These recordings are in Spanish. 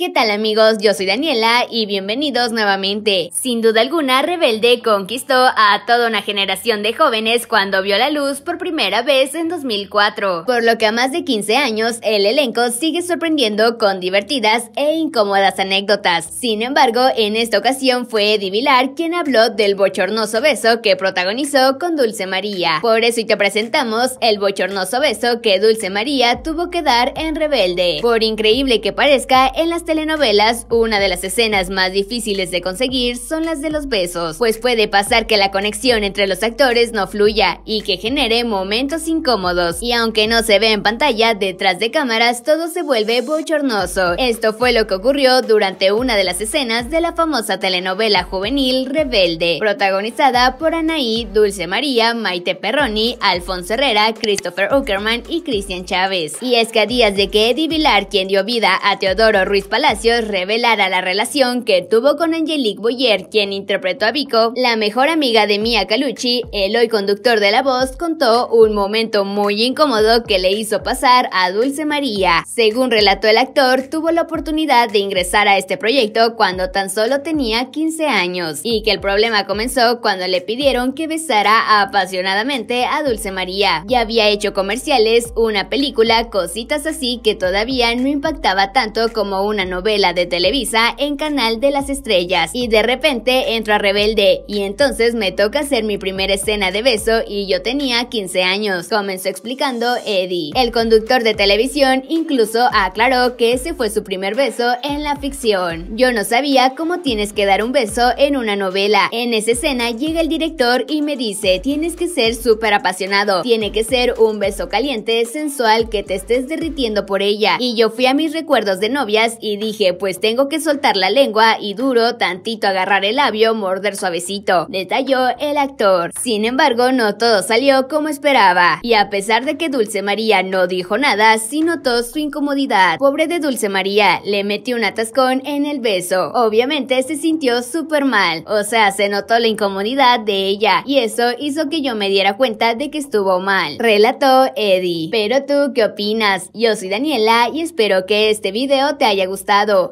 ¿Qué tal amigos? Yo soy Daniela y bienvenidos nuevamente. Sin duda alguna, Rebelde conquistó a toda una generación de jóvenes cuando vio la luz por primera vez en 2004, por lo que a más de 15 años el elenco sigue sorprendiendo con divertidas e incómodas anécdotas. Sin embargo, en esta ocasión fue Eddie Vilar quien habló del bochornoso beso que protagonizó con Dulce María. Por eso te presentamos el bochornoso beso que Dulce María tuvo que dar en Rebelde. Por increíble que parezca, en las telenovelas, una de las escenas más difíciles de conseguir son las de los besos, pues puede pasar que la conexión entre los actores no fluya y que genere momentos incómodos. Y aunque no se ve en pantalla, detrás de cámaras todo se vuelve bochornoso. Esto fue lo que ocurrió durante una de las escenas de la famosa telenovela juvenil Rebelde, protagonizada por Anaí, Dulce María, Maite Perroni, Alfonso Herrera, Christopher Uckerman y Cristian Chávez. Y es que a días de que Eddie Vilar, quien dio vida a Teodoro Ruiz Palacios, revelara revelará la relación que tuvo con Angelique Boyer, quien interpretó a Vico, la mejor amiga de Mia Calucci, el hoy conductor de La Voz, contó un momento muy incómodo que le hizo pasar a Dulce María. Según relató el actor, tuvo la oportunidad de ingresar a este proyecto cuando tan solo tenía 15 años y que el problema comenzó cuando le pidieron que besara apasionadamente a Dulce María. Ya había hecho comerciales, una película, cositas así que todavía no impactaba tanto como una novela de Televisa en Canal de las Estrellas y de repente entro a Rebelde y entonces me toca hacer mi primera escena de beso y yo tenía 15 años, comenzó explicando Eddie. El conductor de televisión incluso aclaró que ese fue su primer beso en la ficción. Yo no sabía cómo tienes que dar un beso en una novela. En esa escena llega el director y me dice, tienes que ser súper apasionado, tiene que ser un beso caliente, sensual, que te estés derritiendo por ella. Y yo fui a mis recuerdos de novias y dije, pues tengo que soltar la lengua y duro tantito agarrar el labio, morder suavecito, detalló el actor. Sin embargo, no todo salió como esperaba, y a pesar de que Dulce María no dijo nada, sí notó su incomodidad. Pobre de Dulce María, le metió un atascón en el beso. Obviamente se sintió súper mal, o sea, se notó la incomodidad de ella, y eso hizo que yo me diera cuenta de que estuvo mal, relató Eddie. Pero tú, ¿qué opinas? Yo soy Daniela y espero que este video te haya gustado.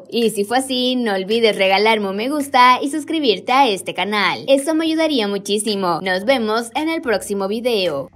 Y si fue así, no olvides regalarme un me gusta y suscribirte a este canal. Eso me ayudaría muchísimo. Nos vemos en el próximo video.